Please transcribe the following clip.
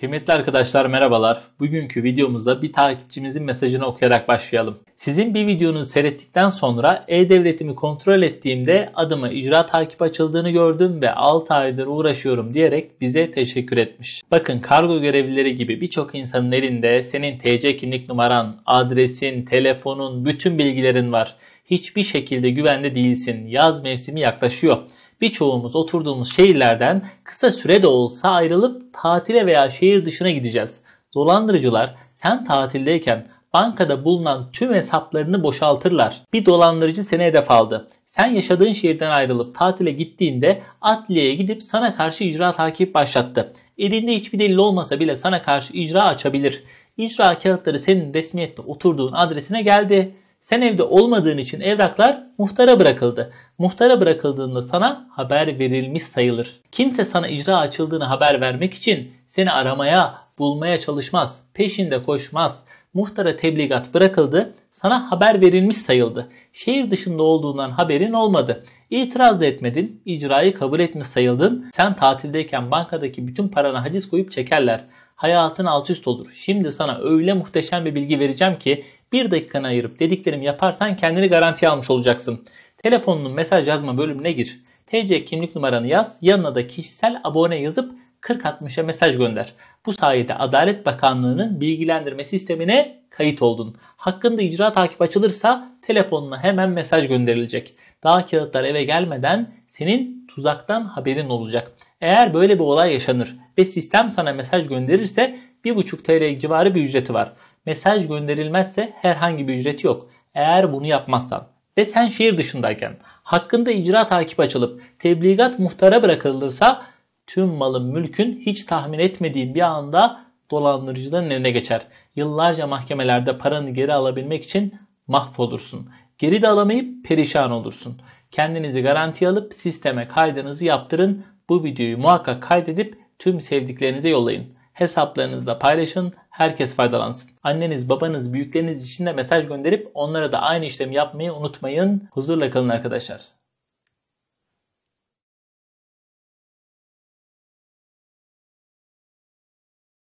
Kıymetli arkadaşlar merhabalar. Bugünkü videomuzda bir takipçimizin mesajını okuyarak başlayalım. Sizin bir videonuzu seyrettikten sonra e-devletimi kontrol ettiğimde adıma icra takip açıldığını gördüm ve 6 aydır uğraşıyorum diyerek bize teşekkür etmiş. Bakın kargo görevlileri gibi birçok insanın elinde senin TC kimlik numaran, adresin, telefonun, bütün bilgilerin var hiçbir şekilde güvende değilsin. Yaz mevsimi yaklaşıyor. Birçoğumuz oturduğumuz şehirlerden kısa sürede olsa ayrılıp tatile veya şehir dışına gideceğiz. Dolandırıcılar sen tatildeyken bankada bulunan tüm hesaplarını boşaltırlar. Bir dolandırıcı seni hedef aldı. Sen yaşadığın şehirden ayrılıp tatile gittiğinde adliyeye gidip sana karşı icra takip başlattı. Elinde hiçbir delil olmasa bile sana karşı icra açabilir. İcra kağıtları senin resmiyette oturduğun adresine geldi. Sen evde olmadığın için evraklar muhtara bırakıldı. Muhtara bırakıldığında sana haber verilmiş sayılır. Kimse sana icra açıldığını haber vermek için seni aramaya, bulmaya çalışmaz, peşinde koşmaz. Muhtara tebligat bırakıldı, sana haber verilmiş sayıldı. Şehir dışında olduğundan haberin olmadı. İtiraz da etmedin, icrayı kabul etmiş sayıldın. Sen tatildeyken bankadaki bütün paranı haciz koyup çekerler hayatın alt üst olur. Şimdi sana öyle muhteşem bir bilgi vereceğim ki bir dakikanı ayırıp dediklerimi yaparsan kendini garanti almış olacaksın. Telefonunun mesaj yazma bölümüne gir. TC kimlik numaranı yaz, yanına da kişisel abone yazıp 40 4060'a mesaj gönder. Bu sayede Adalet Bakanlığı'nın bilgilendirme sistemine kayıt oldun. Hakkında icra takip açılırsa telefonuna hemen mesaj gönderilecek. Daha kağıtlar eve gelmeden senin tuzaktan haberin olacak. Eğer böyle bir olay yaşanır ve sistem sana mesaj gönderirse 1,5 TL civarı bir ücreti var. Mesaj gönderilmezse herhangi bir ücreti yok. Eğer bunu yapmazsan ve sen şehir dışındayken hakkında icra takip açılıp tebligat muhtara bırakılırsa tüm malın mülkün hiç tahmin etmediğin bir anda dolandırıcıların eline geçer. Yıllarca mahkemelerde paranı geri alabilmek için mahvolursun. Geri de alamayıp perişan olursun. Kendinizi garanti alıp sisteme kaydınızı yaptırın. Bu videoyu muhakkak kaydedip tüm sevdiklerinize yollayın. Hesaplarınızda paylaşın herkes faydalansın. Anneniz, babanız, büyükleriniz için de mesaj gönderip onlara da aynı işlemi yapmayı unutmayın. Huzurla kalın arkadaşlar.